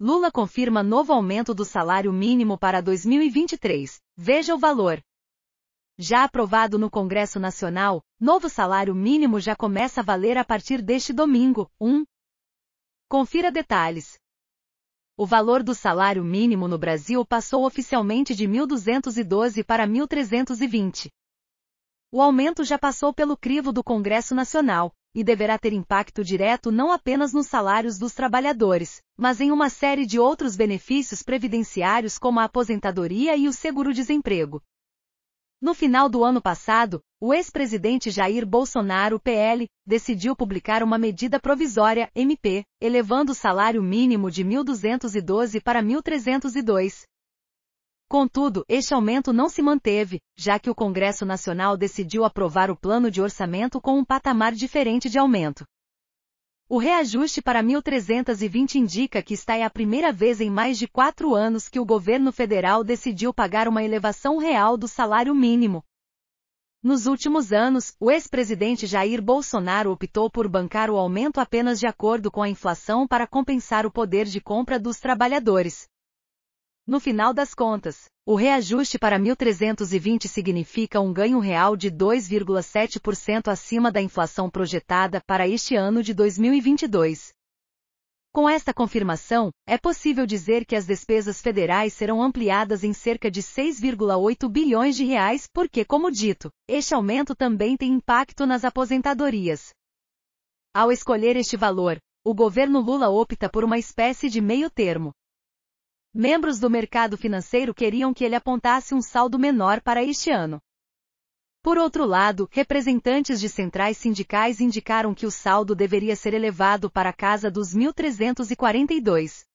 Lula confirma novo aumento do salário mínimo para 2023. Veja o valor. Já aprovado no Congresso Nacional, novo salário mínimo já começa a valer a partir deste domingo, 1. Confira detalhes. O valor do salário mínimo no Brasil passou oficialmente de 1.212 para 1.320. O aumento já passou pelo crivo do Congresso Nacional, e deverá ter impacto direto não apenas nos salários dos trabalhadores, mas em uma série de outros benefícios previdenciários como a aposentadoria e o seguro-desemprego. No final do ano passado, o ex-presidente Jair Bolsonaro, PL, decidiu publicar uma medida provisória, MP, elevando o salário mínimo de 1.212 para 1.302, Contudo, este aumento não se manteve, já que o Congresso Nacional decidiu aprovar o plano de orçamento com um patamar diferente de aumento. O reajuste para 1.320 indica que está é a primeira vez em mais de quatro anos que o governo federal decidiu pagar uma elevação real do salário mínimo. Nos últimos anos, o ex-presidente Jair Bolsonaro optou por bancar o aumento apenas de acordo com a inflação para compensar o poder de compra dos trabalhadores. No final das contas, o reajuste para 1.320 significa um ganho real de 2,7% acima da inflação projetada para este ano de 2022. Com esta confirmação, é possível dizer que as despesas federais serão ampliadas em cerca de 6,8 bilhões de reais, porque, como dito, este aumento também tem impacto nas aposentadorias. Ao escolher este valor, o governo Lula opta por uma espécie de meio termo, Membros do mercado financeiro queriam que ele apontasse um saldo menor para este ano. Por outro lado, representantes de centrais sindicais indicaram que o saldo deveria ser elevado para a casa dos 1.342,